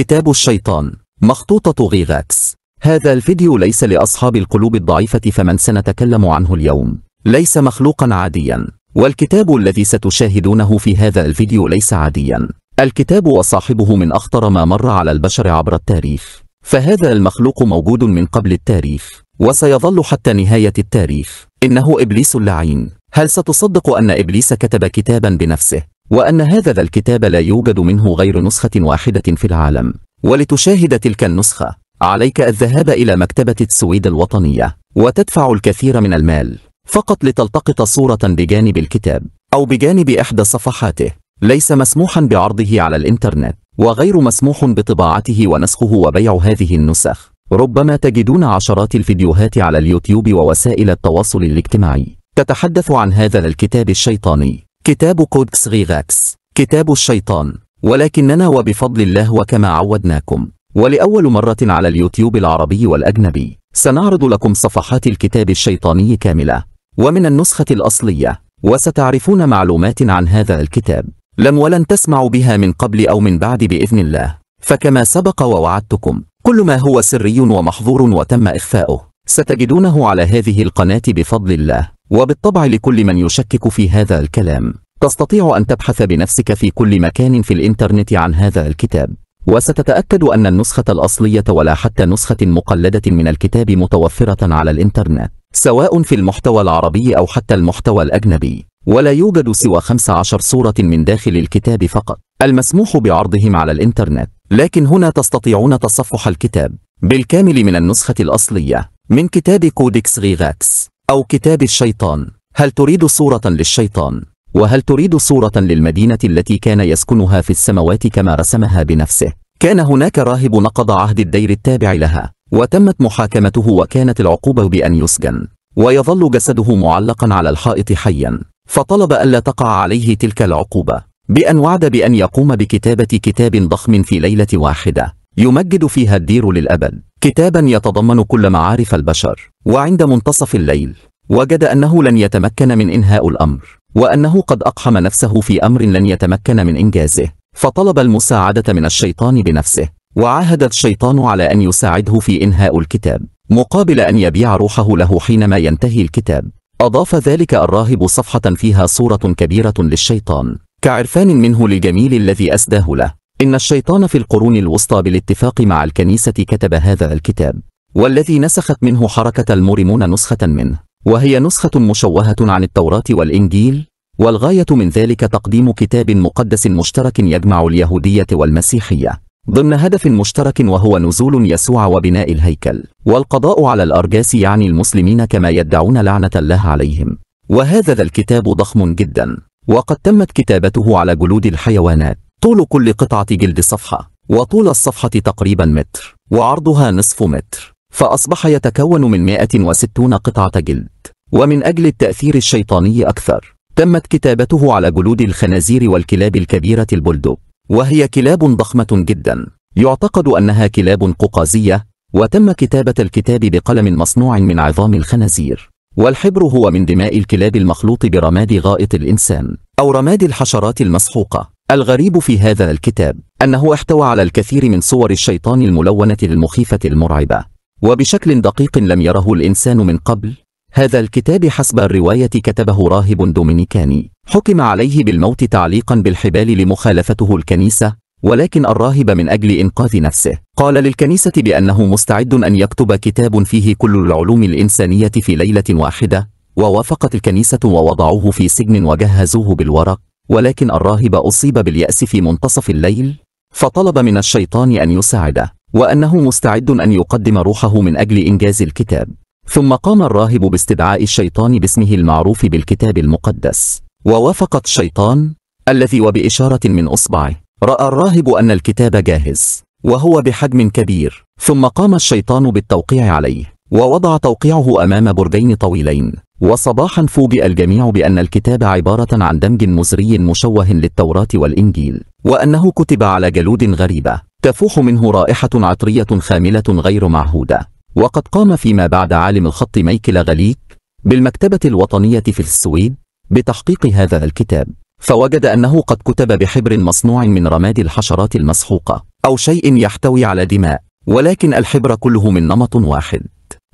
كتاب الشيطان مخطوطة غيغاكس هذا الفيديو ليس لأصحاب القلوب الضعيفة فمن سنتكلم عنه اليوم ليس مخلوقا عاديا والكتاب الذي ستشاهدونه في هذا الفيديو ليس عاديا الكتاب وصاحبه من أخطر ما مر على البشر عبر التاريخ فهذا المخلوق موجود من قبل التاريخ وسيظل حتى نهاية التاريخ إنه إبليس اللعين هل ستصدق أن إبليس كتب كتابا بنفسه وأن هذا الكتاب لا يوجد منه غير نسخة واحدة في العالم ولتشاهد تلك النسخة عليك الذهاب إلى مكتبة السويد الوطنية وتدفع الكثير من المال فقط لتلتقط صورة بجانب الكتاب أو بجانب إحدى صفحاته ليس مسموحا بعرضه على الإنترنت وغير مسموح بطباعته ونسخه وبيع هذه النسخ ربما تجدون عشرات الفيديوهات على اليوتيوب ووسائل التواصل الاجتماعي تتحدث عن هذا الكتاب الشيطاني كتاب كودكس غيغاكس كتاب الشيطان ولكننا وبفضل الله وكما عودناكم ولأول مرة على اليوتيوب العربي والأجنبي سنعرض لكم صفحات الكتاب الشيطاني كاملة ومن النسخة الأصلية وستعرفون معلومات عن هذا الكتاب لم ولن تسمعوا بها من قبل أو من بعد بإذن الله فكما سبق ووعدتكم كل ما هو سري ومحظور وتم إخفاؤه ستجدونه على هذه القناة بفضل الله وبالطبع لكل من يشكك في هذا الكلام تستطيع أن تبحث بنفسك في كل مكان في الإنترنت عن هذا الكتاب وستتأكد أن النسخة الأصلية ولا حتى نسخة مقلدة من الكتاب متوفرة على الإنترنت سواء في المحتوى العربي أو حتى المحتوى الأجنبي ولا يوجد سوى 15 صورة من داخل الكتاب فقط المسموح بعرضهم على الإنترنت لكن هنا تستطيعون تصفح الكتاب بالكامل من النسخة الأصلية من كتاب كودكس غيغاكس أو كتاب الشيطان هل تريد صورة للشيطان؟ وهل تريد صورة للمدينة التي كان يسكنها في السماوات كما رسمها بنفسه؟ كان هناك راهب نقض عهد الدير التابع لها وتمت محاكمته وكانت العقوبة بأن يسجن ويظل جسده معلقا على الحائط حيا فطلب ألا تقع عليه تلك العقوبة بأن وعد بأن يقوم بكتابة كتاب ضخم في ليلة واحدة يمجد فيها الدير للأبد كتابا يتضمن كل معارف البشر وعند منتصف الليل وجد أنه لن يتمكن من إنهاء الأمر وأنه قد أقحم نفسه في أمر لن يتمكن من إنجازه فطلب المساعدة من الشيطان بنفسه وعاهد الشيطان على أن يساعده في إنهاء الكتاب مقابل أن يبيع روحه له حينما ينتهي الكتاب أضاف ذلك الراهب صفحة فيها صورة كبيرة للشيطان كعرفان منه لجميل الذي أسداه له إن الشيطان في القرون الوسطى بالاتفاق مع الكنيسة كتب هذا الكتاب والذي نسخت منه حركة المورمون نسخة منه وهي نسخة مشوهة عن التوراة والإنجيل والغاية من ذلك تقديم كتاب مقدس مشترك يجمع اليهودية والمسيحية ضمن هدف مشترك وهو نزول يسوع وبناء الهيكل والقضاء على الأرجاس يعني المسلمين كما يدعون لعنة الله عليهم وهذا ذا الكتاب ضخم جدا وقد تمت كتابته على جلود الحيوانات طول كل قطعة جلد صفحة وطول الصفحة تقريبا متر وعرضها نصف متر فأصبح يتكون من 160 قطعة جلد ومن أجل التأثير الشيطاني أكثر تمت كتابته على جلود الخنازير والكلاب الكبيرة البلدوب وهي كلاب ضخمة جدا يعتقد أنها كلاب قوقازية وتم كتابة الكتاب بقلم مصنوع من عظام الخنازير والحبر هو من دماء الكلاب المخلوط برماد غائط الإنسان أو رماد الحشرات المسحوقة الغريب في هذا الكتاب أنه احتوى على الكثير من صور الشيطان الملونة المخيفة المرعبة وبشكل دقيق لم يره الإنسان من قبل هذا الكتاب حسب الرواية كتبه راهب دومينيكاني حكم عليه بالموت تعليقا بالحبال لمخالفته الكنيسة ولكن الراهب من أجل إنقاذ نفسه قال للكنيسة بأنه مستعد أن يكتب كتاب فيه كل العلوم الإنسانية في ليلة واحدة ووافقت الكنيسة ووضعوه في سجن وجهزوه بالورق ولكن الراهب أصيب باليأس في منتصف الليل فطلب من الشيطان أن يساعده وأنه مستعد أن يقدم روحه من أجل إنجاز الكتاب ثم قام الراهب باستدعاء الشيطان باسمه المعروف بالكتاب المقدس ووافقت الشيطان الذي وبإشارة من أصبعه رأى الراهب أن الكتاب جاهز وهو بحجم كبير ثم قام الشيطان بالتوقيع عليه ووضع توقيعه أمام برجين طويلين وصباحا فوجئ الجميع بأن الكتاب عبارة عن دمج مزري مشوه للتوراة والإنجيل وأنه كتب على جلود غريبة تفوح منه رائحة عطرية خاملة غير معهودة وقد قام فيما بعد عالم الخط مايكل غليك بالمكتبة الوطنية في السويد بتحقيق هذا الكتاب فوجد أنه قد كتب بحبر مصنوع من رماد الحشرات المسحوقة أو شيء يحتوي على دماء ولكن الحبر كله من نمط واحد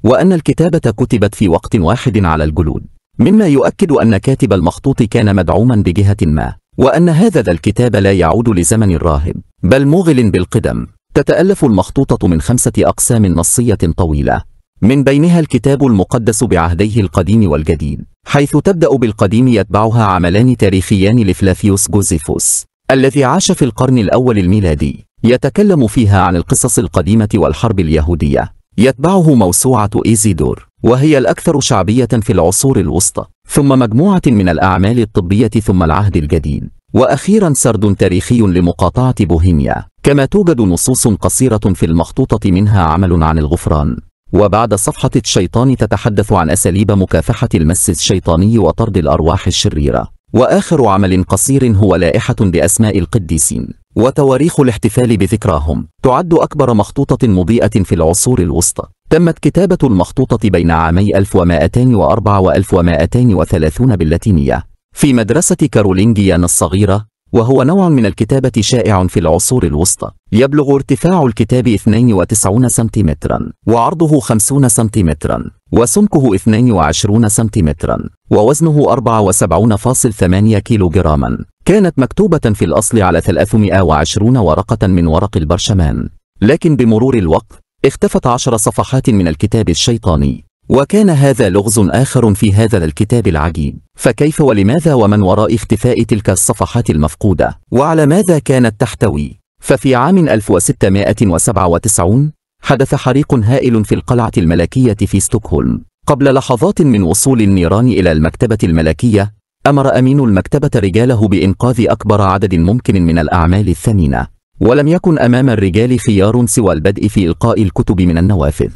وأن الكتابة كتبت في وقت واحد على الجلود مما يؤكد أن كاتب المخطوط كان مدعوما بجهة ما وأن هذا ذا الكتاب لا يعود لزمن الراهب بل مغل بالقدم تتألف المخطوطة من خمسة أقسام نصية طويلة من بينها الكتاب المقدس بعهديه القديم والجديد حيث تبدأ بالقديم يتبعها عملان تاريخيان لفلافيوس جوزيفوس الذي عاش في القرن الأول الميلادي يتكلم فيها عن القصص القديمة والحرب اليهودية يتبعه موسوعة إيزيدور وهي الأكثر شعبية في العصور الوسطى ثم مجموعة من الأعمال الطبية ثم العهد الجديد وأخيرا سرد تاريخي لمقاطعة بوهيميا كما توجد نصوص قصيرة في المخطوطة منها عمل عن الغفران وبعد صفحة الشيطان تتحدث عن أساليب مكافحة المس الشيطاني وطرد الأرواح الشريرة وآخر عمل قصير هو لائحة بأسماء القديسين وتواريخ الاحتفال بذكراهم تعد أكبر مخطوطة مضيئة في العصور الوسطى تمت كتابة المخطوطة بين عامي 1204 و 1230 باللاتينية في مدرسة كارولينجيان الصغيرة وهو نوع من الكتابة شائع في العصور الوسطى يبلغ ارتفاع الكتاب 92 سنتيمترا وعرضه 50 سنتيمترا وسمكه 22 سنتيمترا ووزنه 74.8 كيلوغراما كانت مكتوبة في الأصل على 320 ورقة من ورق البرشمان لكن بمرور الوقت اختفت عشر صفحات من الكتاب الشيطاني وكان هذا لغز آخر في هذا الكتاب العجيب فكيف ولماذا ومن وراء اختفاء تلك الصفحات المفقودة وعلى ماذا كانت تحتوي ففي عام 1697 حدث حريق هائل في القلعة الملكية في ستوكهولم قبل لحظات من وصول النيران إلى المكتبة الملكية أمر أمين المكتبة رجاله بإنقاذ أكبر عدد ممكن من الأعمال الثمينة ولم يكن أمام الرجال خيار سوى البدء في إلقاء الكتب من النوافذ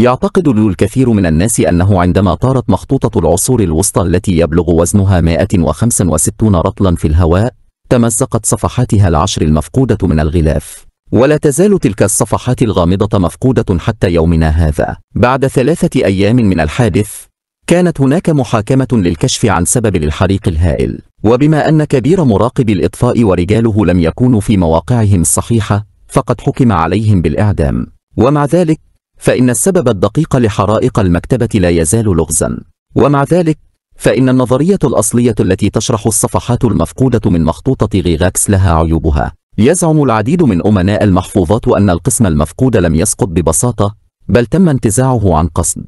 يعتقد الكثير من الناس أنه عندما طارت مخطوطة العصور الوسطى التي يبلغ وزنها 165 رطلا في الهواء تمزقت صفحاتها العشر المفقودة من الغلاف ولا تزال تلك الصفحات الغامضة مفقودة حتى يومنا هذا بعد ثلاثة أيام من الحادث كانت هناك محاكمة للكشف عن سبب الحريق الهائل وبما أن كبير مراقب الإطفاء ورجاله لم يكونوا في مواقعهم الصحيحة فقد حكم عليهم بالإعدام ومع ذلك فإن السبب الدقيق لحرائق المكتبة لا يزال لغزا ومع ذلك فإن النظرية الأصلية التي تشرح الصفحات المفقودة من مخطوطة غيغاكس لها عيوبها يزعم العديد من أمناء المحفوظات أن القسم المفقود لم يسقط ببساطة بل تم انتزاعه عن قصد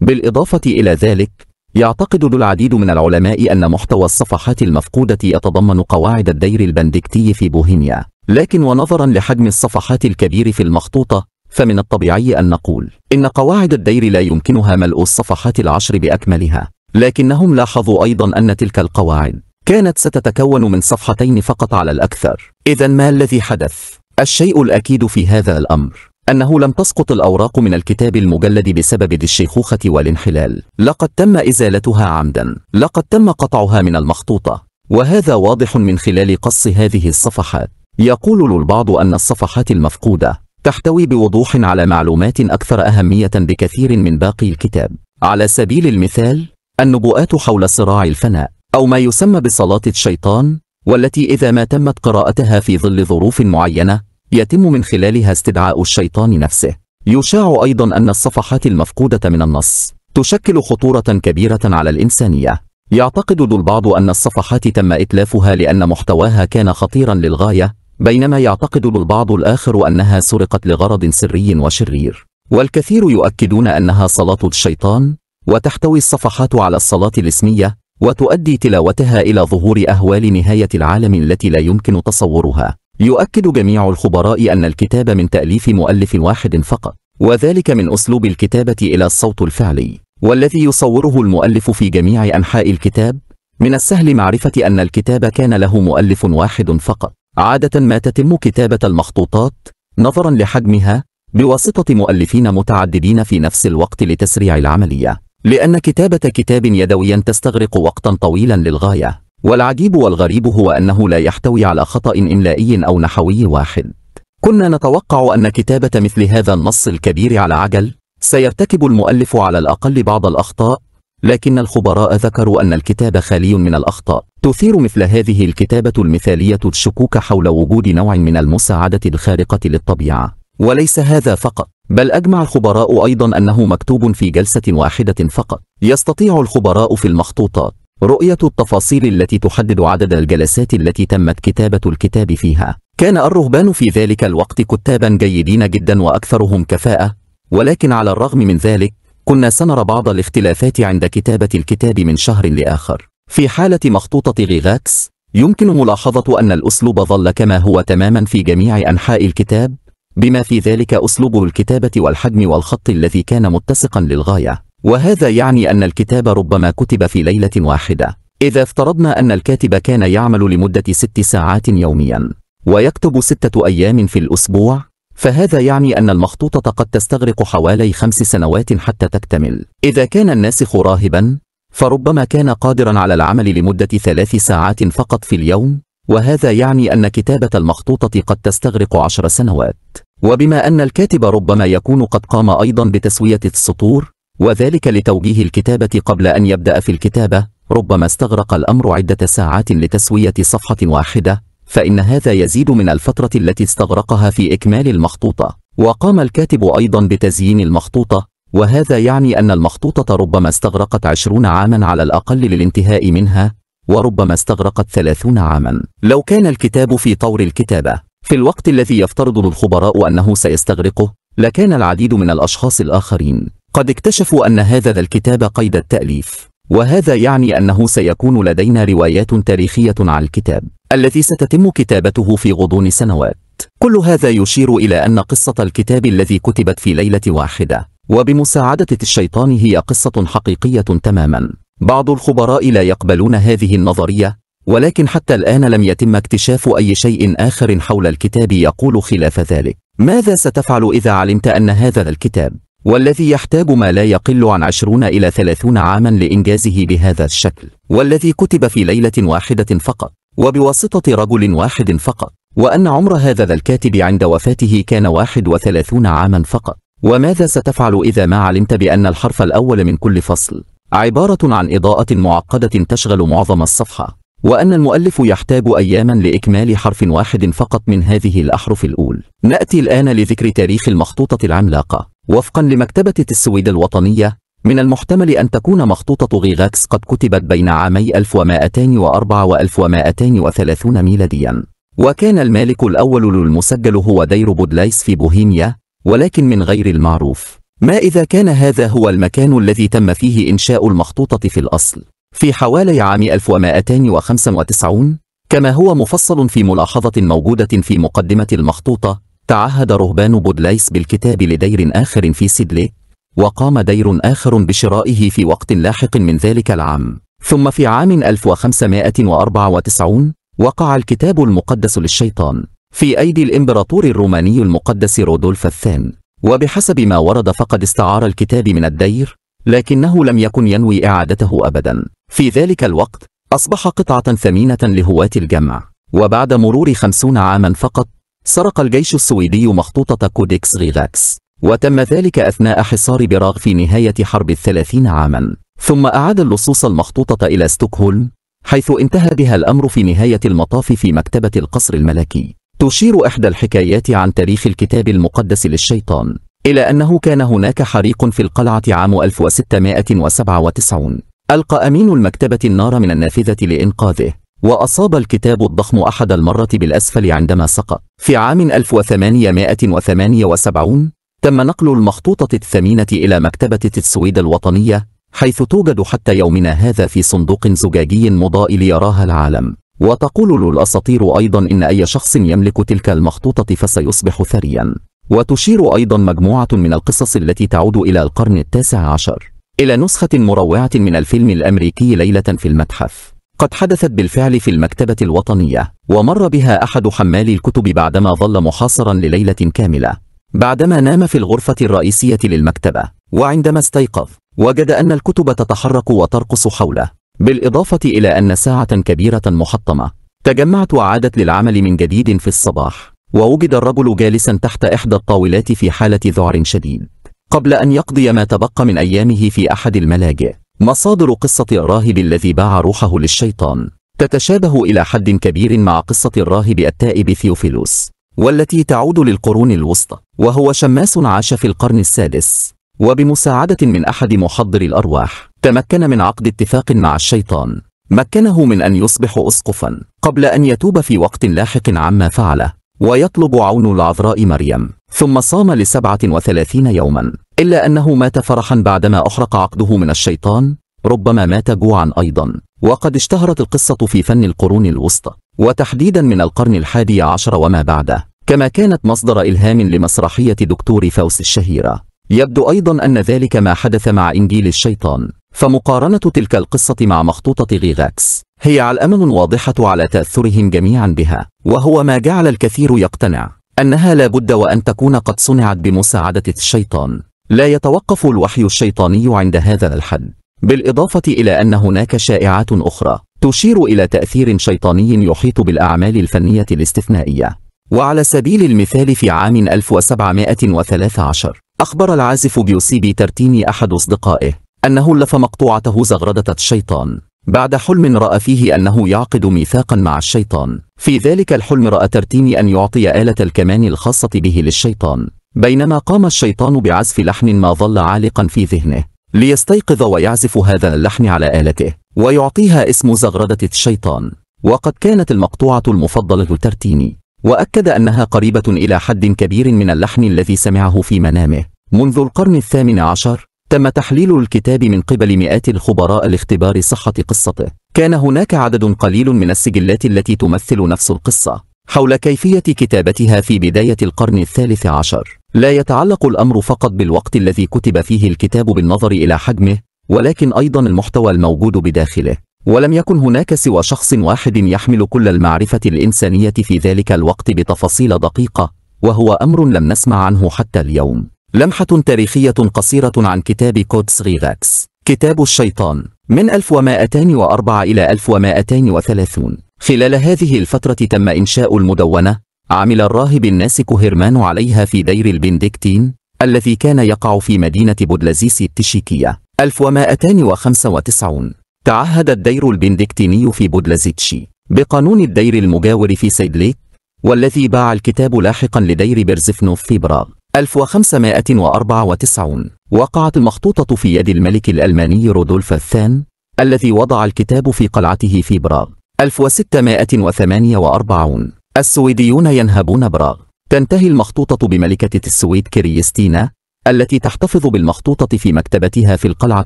بالإضافة إلى ذلك يعتقد العديد من العلماء أن محتوى الصفحات المفقودة يتضمن قواعد الدير البندكتي في بوهيميا لكن ونظرا لحجم الصفحات الكبير في المخطوطة فمن الطبيعي أن نقول إن قواعد الدير لا يمكنها ملء الصفحات العشر بأكملها لكنهم لاحظوا أيضا أن تلك القواعد كانت ستتكون من صفحتين فقط على الأكثر إذا ما الذي حدث؟ الشيء الأكيد في هذا الأمر أنه لم تسقط الأوراق من الكتاب المجلد بسبب الشيخوخة والانحلال لقد تم إزالتها عمدا لقد تم قطعها من المخطوطة وهذا واضح من خلال قص هذه الصفحات يقول البعض أن الصفحات المفقودة تحتوي بوضوح على معلومات أكثر أهمية بكثير من باقي الكتاب على سبيل المثال النبوءات حول صراع الفناء أو ما يسمى بصلاة الشيطان والتي إذا ما تمت قراءتها في ظل ظروف معينة يتم من خلالها استدعاء الشيطان نفسه يشاع أيضا أن الصفحات المفقودة من النص تشكل خطورة كبيرة على الإنسانية يعتقد البعض أن الصفحات تم إتلافها لأن محتواها كان خطيرا للغاية بينما يعتقد البعض الآخر أنها سرقت لغرض سري وشرير والكثير يؤكدون أنها صلاة الشيطان وتحتوي الصفحات على الصلاة الاسمية وتؤدي تلاوتها إلى ظهور أهوال نهاية العالم التي لا يمكن تصورها يؤكد جميع الخبراء أن الكتاب من تأليف مؤلف واحد فقط وذلك من أسلوب الكتابة إلى الصوت الفعلي والذي يصوره المؤلف في جميع أنحاء الكتاب من السهل معرفة أن الكتاب كان له مؤلف واحد فقط عادة ما تتم كتابة المخطوطات نظرا لحجمها بواسطة مؤلفين متعددين في نفس الوقت لتسريع العملية لأن كتابة كتاب يدويا تستغرق وقتا طويلا للغاية والعجيب والغريب هو أنه لا يحتوي على خطأ إملائي أو نحوي واحد كنا نتوقع أن كتابة مثل هذا النص الكبير على عجل سيرتكب المؤلف على الأقل بعض الأخطاء لكن الخبراء ذكروا أن الكتاب خالي من الأخطاء تثير مثل هذه الكتابة المثالية الشكوك حول وجود نوع من المساعدة الخارقة للطبيعة وليس هذا فقط بل أجمع الخبراء أيضا أنه مكتوب في جلسة واحدة فقط يستطيع الخبراء في المخطوطات رؤية التفاصيل التي تحدد عدد الجلسات التي تمت كتابة الكتاب فيها كان الرهبان في ذلك الوقت كتابا جيدين جدا وأكثرهم كفاءة ولكن على الرغم من ذلك كنا سنرى بعض الاختلافات عند كتابة الكتاب من شهر لآخر في حالة مخطوطة غيغاكس يمكن ملاحظة أن الأسلوب ظل كما هو تماما في جميع أنحاء الكتاب بما في ذلك أسلوب الكتابة والحجم والخط الذي كان متسقا للغاية وهذا يعني أن الكتاب ربما كتب في ليلة واحدة إذا افترضنا أن الكاتب كان يعمل لمدة ست ساعات يوميا ويكتب ستة أيام في الأسبوع فهذا يعني أن المخطوطة قد تستغرق حوالي خمس سنوات حتى تكتمل إذا كان الناسخ راهبا فربما كان قادرا على العمل لمدة ثلاث ساعات فقط في اليوم وهذا يعني أن كتابة المخطوطة قد تستغرق عشر سنوات وبما أن الكاتب ربما يكون قد قام أيضا بتسوية السطور وذلك لتوجيه الكتابة قبل أن يبدأ في الكتابة ربما استغرق الأمر عدة ساعات لتسوية صفحة واحدة فإن هذا يزيد من الفترة التي استغرقها في إكمال المخطوطة وقام الكاتب أيضا بتزيين المخطوطة وهذا يعني أن المخطوطة ربما استغرقت عشرون عاما على الأقل للانتهاء منها وربما استغرقت ثلاثون عاما لو كان الكتاب في طور الكتابة في الوقت الذي يفترض الخبراء أنه سيستغرقه لكان العديد من الأشخاص الآخرين قد اكتشفوا أن هذا الكتاب قيد التأليف وهذا يعني أنه سيكون لدينا روايات تاريخية عن الكتاب التي ستتم كتابته في غضون سنوات كل هذا يشير إلى أن قصة الكتاب الذي كتبت في ليلة واحدة وبمساعدة الشيطان هي قصة حقيقية تماما بعض الخبراء لا يقبلون هذه النظرية ولكن حتى الآن لم يتم اكتشاف أي شيء آخر حول الكتاب يقول خلاف ذلك ماذا ستفعل إذا علمت أن هذا الكتاب والذي يحتاج ما لا يقل عن 20 إلى 30 عاما لإنجازه بهذا الشكل والذي كتب في ليلة واحدة فقط وبواسطة رجل واحد فقط وأن عمر هذا الكاتب عند وفاته كان 31 عاما فقط وماذا ستفعل إذا ما علمت بأن الحرف الأول من كل فصل عبارة عن إضاءة معقدة تشغل معظم الصفحة وأن المؤلف يحتاج أياما لإكمال حرف واحد فقط من هذه الأحرف الأول نأتي الآن لذكر تاريخ المخطوطة العملاقة وفقا لمكتبة السويد الوطنية من المحتمل أن تكون مخطوطة غيغاكس قد كتبت بين عامي 1204 و 1230 ميلاديا وكان المالك الأول للمسجل هو دير بودلايس في بوهيميا ولكن من غير المعروف ما إذا كان هذا هو المكان الذي تم فيه إنشاء المخطوطة في الأصل في حوالي عام 1295 كما هو مفصل في ملاحظة موجودة في مقدمة المخطوطة تعهد رهبان بودليس بالكتاب لدير آخر في سيدلي وقام دير آخر بشرائه في وقت لاحق من ذلك العام ثم في عام 1594 وقع الكتاب المقدس للشيطان في أيدي الإمبراطور الروماني المقدس رودولف الثاني وبحسب ما ورد فقد استعار الكتاب من الدير لكنه لم يكن ينوي إعادته أبدا في ذلك الوقت أصبح قطعة ثمينة لهواة الجمع وبعد مرور خمسون عاما فقط سرق الجيش السويدي مخطوطة كودكس غيلاكس وتم ذلك أثناء حصار براغ في نهاية حرب الثلاثين عاما ثم أعاد اللصوص المخطوطة إلى ستوكهولم حيث انتهى بها الأمر في نهاية المطاف في مكتبة القصر الملكي تشير إحدى الحكايات عن تاريخ الكتاب المقدس للشيطان إلى أنه كان هناك حريق في القلعة عام 1697 ألقى أمين المكتبة النار من النافذة لإنقاذه وأصاب الكتاب الضخم أحد المرة بالأسفل عندما سقط في عام 1878 تم نقل المخطوطة الثمينة إلى مكتبة السويد الوطنية حيث توجد حتى يومنا هذا في صندوق زجاجي مضاء ليراها العالم وتقول الأساطير أيضا إن أي شخص يملك تلك المخطوطة فسيصبح ثريا وتشير أيضا مجموعة من القصص التي تعود إلى القرن التاسع عشر إلى نسخة مروعة من الفيلم الأمريكي ليلة في المتحف قد حدثت بالفعل في المكتبة الوطنية ومر بها أحد حمالي الكتب بعدما ظل محاصرا لليلة كاملة بعدما نام في الغرفة الرئيسية للمكتبة وعندما استيقظ وجد أن الكتب تتحرك وترقص حوله بالإضافة إلى أن ساعة كبيرة محطمة تجمعت وعادت للعمل من جديد في الصباح ووجد الرجل جالسا تحت إحدى الطاولات في حالة ذعر شديد قبل أن يقضي ما تبقى من أيامه في أحد الملاجئ مصادر قصة الراهب الذي باع روحه للشيطان تتشابه إلى حد كبير مع قصة الراهب التائب ثيوفيلوس والتي تعود للقرون الوسطى وهو شماس عاش في القرن السادس وبمساعدة من أحد محضر الأرواح تمكن من عقد اتفاق مع الشيطان مكنه من أن يصبح أسقفا قبل أن يتوب في وقت لاحق عما فعله ويطلب عون العذراء مريم ثم صام لسبعة وثلاثين يوما إلا أنه مات فرحا بعدما أحرق عقده من الشيطان ربما مات جوعا أيضا وقد اشتهرت القصة في فن القرون الوسطى وتحديدا من القرن الحادي عشر وما بعده كما كانت مصدر إلهام لمسرحية دكتور فوس الشهيرة يبدو أيضا أن ذلك ما حدث مع إنجيل الشيطان فمقارنة تلك القصة مع مخطوطة غيغاكس هي علامة واضحة على تأثرهم جميعا بها وهو ما جعل الكثير يقتنع أنها لا بد وأن تكون قد صنعت بمساعدة الشيطان لا يتوقف الوحي الشيطاني عند هذا الحد بالإضافة إلى أن هناك شائعات أخرى تشير إلى تأثير شيطاني يحيط بالأعمال الفنية الاستثنائية وعلى سبيل المثال في عام 1713 أخبر العازف بيوسيبي ترتيني أحد أصدقائه أنه لف مقطوعته زغردة الشيطان بعد حلم رأى فيه أنه يعقد ميثاقا مع الشيطان في ذلك الحلم رأى ترتيني أن يعطي آلة الكمان الخاصة به للشيطان بينما قام الشيطان بعزف لحن ما ظل عالقا في ذهنه ليستيقظ ويعزف هذا اللحن على آلته ويعطيها اسم زغردة الشيطان وقد كانت المقطوعة المفضلة لترتيني وأكد أنها قريبة إلى حد كبير من اللحن الذي سمعه في منامه منذ القرن الثامن عشر تم تحليل الكتاب من قبل مئات الخبراء لاختبار صحة قصته كان هناك عدد قليل من السجلات التي تمثل نفس القصة حول كيفية كتابتها في بداية القرن الثالث عشر لا يتعلق الأمر فقط بالوقت الذي كتب فيه الكتاب بالنظر إلى حجمه ولكن أيضا المحتوى الموجود بداخله ولم يكن هناك سوى شخص واحد يحمل كل المعرفة الإنسانية في ذلك الوقت بتفاصيل دقيقة وهو أمر لم نسمع عنه حتى اليوم لمحة تاريخية قصيرة عن كتاب كودس غيغاكس كتاب الشيطان من 1204 إلى 1230 خلال هذه الفترة تم إنشاء المدونة عمل الراهب الناسك هرمان عليها في دير البندكتين الذي كان يقع في مدينة بودلزيس التشيكية 1295 تعهد الدير البندكتيني في بودلزيتشي بقانون الدير المجاور في سيدليك والذي باع الكتاب لاحقا لدير بيرزفنوف في براغ 1594 وقعت المخطوطة في يد الملك الألماني رودولف الثان الذي وضع الكتاب في قلعته في براغ 1648 السويديون ينهبون براغ تنتهي المخطوطة بملكة السويد كريستينا التي تحتفظ بالمخطوطة في مكتبتها في القلعة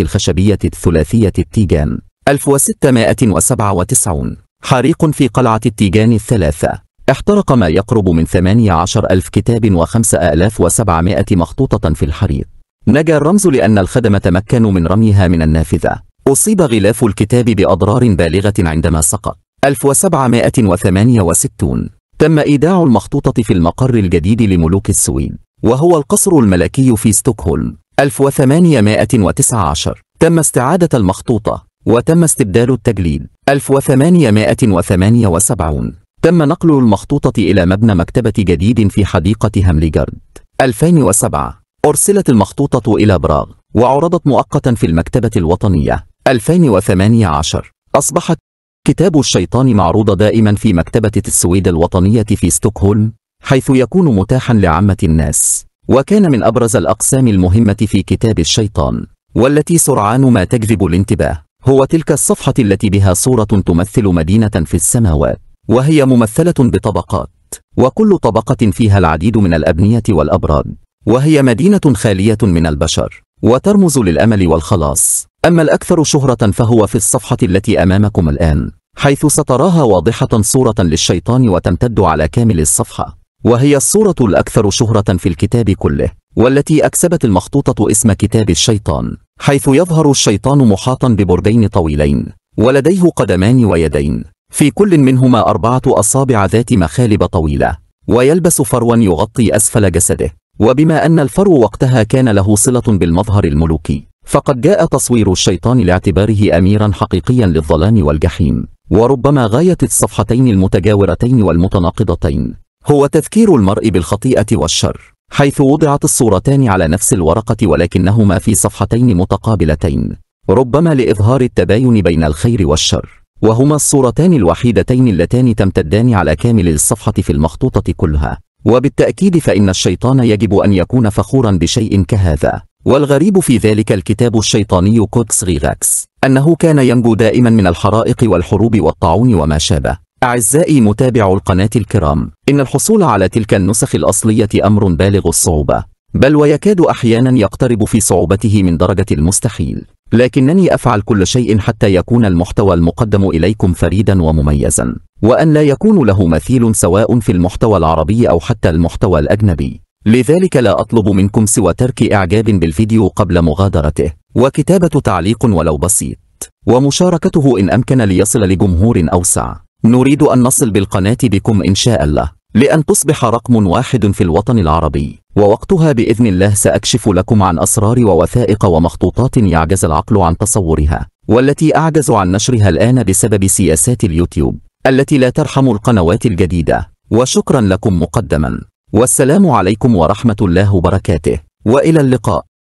الخشبية الثلاثية التيجان 1697 حريق في قلعة التيجان الثلاثة احترق ما يقرب من 18 ألف كتاب و 5700 مخطوطة في الحريق نجا الرمز لأن الخدم تمكنوا من رميها من النافذة أصيب غلاف الكتاب بأضرار بالغة عندما سقط 1768 تم إيداع المخطوطة في المقر الجديد لملوك السويد وهو القصر الملكي في ستوكهولم 1819 تم استعادة المخطوطة وتم استبدال التجليد 1878 تم نقل المخطوطة إلى مبنى مكتبة جديد في حديقة هامليجارد 2007 أرسلت المخطوطة إلى براغ وعرضت مؤقتا في المكتبة الوطنية 2018 أصبحت كتاب الشيطان معروض دائما في مكتبة السويد الوطنية في ستوكهولم حيث يكون متاحا لعامة الناس وكان من أبرز الأقسام المهمة في كتاب الشيطان والتي سرعان ما تجذب الانتباه هو تلك الصفحة التي بها صورة تمثل مدينة في السماوات وهي ممثلة بطبقات وكل طبقة فيها العديد من الأبنية والأبراد وهي مدينة خالية من البشر وترمز للأمل والخلاص أما الأكثر شهرة فهو في الصفحة التي أمامكم الآن حيث ستراها واضحة صورة للشيطان وتمتد على كامل الصفحة وهي الصورة الأكثر شهرة في الكتاب كله والتي أكسبت المخطوطة اسم كتاب الشيطان حيث يظهر الشيطان محاطا ببردين طويلين ولديه قدمان ويدين في كل منهما أربعة أصابع ذات مخالب طويلة ويلبس فروا يغطي أسفل جسده وبما أن الفرو وقتها كان له صلة بالمظهر الملوكي فقد جاء تصوير الشيطان لاعتباره أميرا حقيقيا للظلام والجحيم وربما غاية الصفحتين المتجاورتين والمتناقضتين هو تذكير المرء بالخطيئة والشر حيث وضعت الصورتان على نفس الورقة ولكنهما في صفحتين متقابلتين ربما لإظهار التباين بين الخير والشر وهما الصورتان الوحيدتين اللتان تمتدان على كامل الصفحة في المخطوطة كلها وبالتأكيد فإن الشيطان يجب أن يكون فخورا بشيء كهذا والغريب في ذلك الكتاب الشيطاني كوتس غيغاكس أنه كان ينجو دائما من الحرائق والحروب والطاعون وما شابه أعزائي متابعو القناة الكرام إن الحصول على تلك النسخ الأصلية أمر بالغ الصعوبة بل ويكاد أحيانا يقترب في صعوبته من درجة المستحيل لكنني أفعل كل شيء حتى يكون المحتوى المقدم إليكم فريدا ومميزا وأن لا يكون له مثيل سواء في المحتوى العربي أو حتى المحتوى الأجنبي لذلك لا أطلب منكم سوى ترك إعجاب بالفيديو قبل مغادرته وكتابة تعليق ولو بسيط ومشاركته إن أمكن ليصل لجمهور أوسع نريد أن نصل بالقناة بكم إن شاء الله لأن تصبح رقم واحد في الوطن العربي ووقتها بإذن الله سأكشف لكم عن أسرار ووثائق ومخطوطات يعجز العقل عن تصورها والتي أعجز عن نشرها الآن بسبب سياسات اليوتيوب التي لا ترحم القنوات الجديدة وشكرا لكم مقدما والسلام عليكم ورحمة الله وبركاته وإلى اللقاء